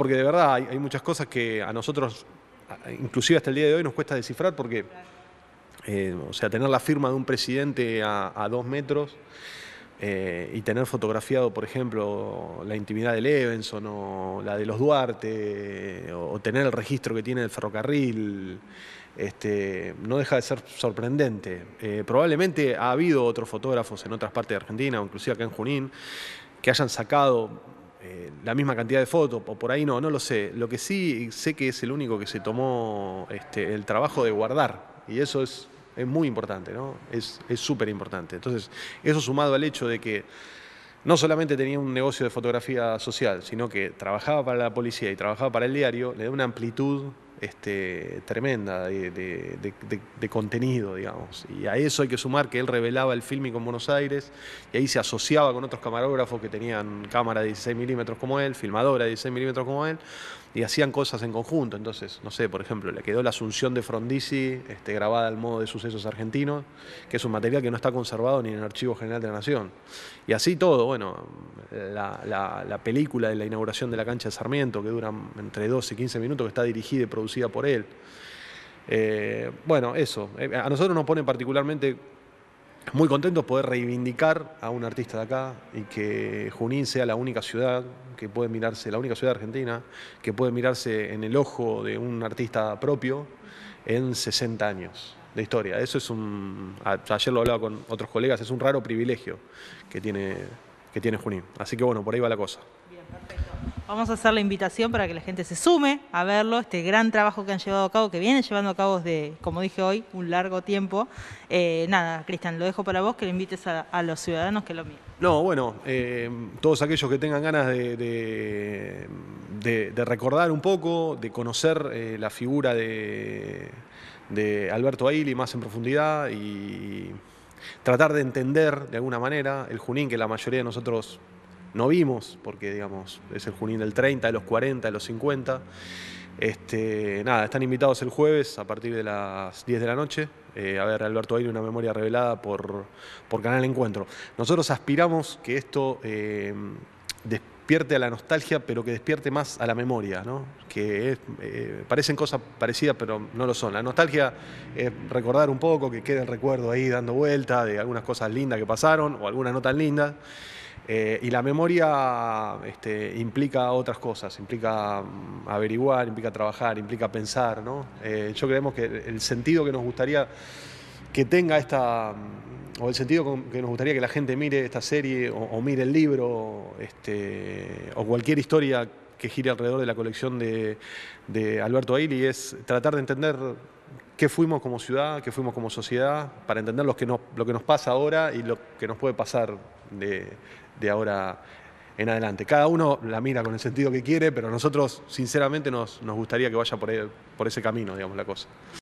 porque de verdad hay, muchas cosas que a nosotros, inclusive hasta el día de hoy, nos cuesta descifrar porque, eh, o sea, tener la firma de un presidente a, dos metros eh, y tener fotografiado, por ejemplo, la intimidad del Levenson o la de los Duarte, o, tener el registro que tiene el ferrocarril, este, no deja de ser sorprendente. Eh, probablemente ha habido otros fotógrafos en otras partes de Argentina, o inclusive acá en Junín, que hayan sacado la misma cantidad de fotos, o por ahí no, no lo sé. Lo que sí sé que es el único que se tomó este, el trabajo de guardar, y eso es, es muy importante, ¿no? Es súper importante. Entonces, eso sumado al hecho de que no solamente tenía un negocio de fotografía social, sino que trabajaba para la policía y trabajaba para el diario, le da una amplitud este, tremenda de, contenido, digamos. Y a eso hay que sumar que él revelaba el filme con Buenos Aires y ahí se asociaba con otros camarógrafos que tenían cámara de 16 milímetros como él, filmadora de 16 milímetros como él, y hacían cosas en conjunto. Entonces, no sé, por ejemplo, le quedó la Asunción de Frondizi este, grabada al modo de sucesos argentinos, que es un material que no está conservado ni en el Archivo General de la Nación. Y así todo, bueno, la, la película de la inauguración de la cancha de Sarmiento, que dura entre 12 y 15 minutos, que está dirigida y producida por él. Eh, bueno, eso. Eh, a nosotros nos pone particularmente muy contentos poder reivindicar a un artista de acá y que Junín sea la única ciudad que puede mirarse, la única ciudad argentina que puede mirarse en el ojo de un artista propio en 60 años de historia. Eso es un, ayer lo hablaba con otros colegas, es un raro privilegio que tiene, que tiene Junín. Así que bueno, por ahí va la cosa. Bien, Vamos a hacer la invitación para que la gente se sume a verlo, este gran trabajo que han llevado a cabo, que vienen llevando a cabo desde, como dije hoy, un largo tiempo. Eh, nada, Cristian, lo dejo para vos, que le invites a, los ciudadanos que lo miren. No, bueno, eh, todos aquellos que tengan ganas de, recordar un poco, de conocer eh, la figura de, Alberto Aili más en profundidad y tratar de entender de alguna manera el Junín que la mayoría de nosotros no vimos, porque digamos, es el Junín del 30, de los 40, de los 50. Este, nada, están invitados el jueves a partir de las 10 de la noche eh, a ver Alberto Aire, una memoria revelada por, por Canal Encuentro. Nosotros aspiramos que esto eh, despierte a la nostalgia, pero que despierte más a la memoria, ¿no? que eh, parecen cosas parecidas, pero no lo son. La nostalgia es recordar un poco, que quede el recuerdo ahí dando vuelta de algunas cosas lindas que pasaron o algunas no tan lindas. Eh, y la memoria este, implica otras cosas, implica mm, averiguar, implica trabajar, implica pensar. ¿no? Eh, yo creemos que el sentido que nos gustaría que tenga esta, mm, o el sentido que nos gustaría que la gente mire esta serie o, mire el libro este, o cualquier historia que gire alrededor de la colección de, de Alberto Aili es tratar de entender qué fuimos como ciudad, qué fuimos como sociedad, para entender lo que nos, lo que nos pasa ahora y lo que nos puede pasar de, de ahora en adelante. Cada uno la mira con el sentido que quiere, pero nosotros sinceramente nos, gustaría que vaya por, e, por ese camino, digamos, la cosa.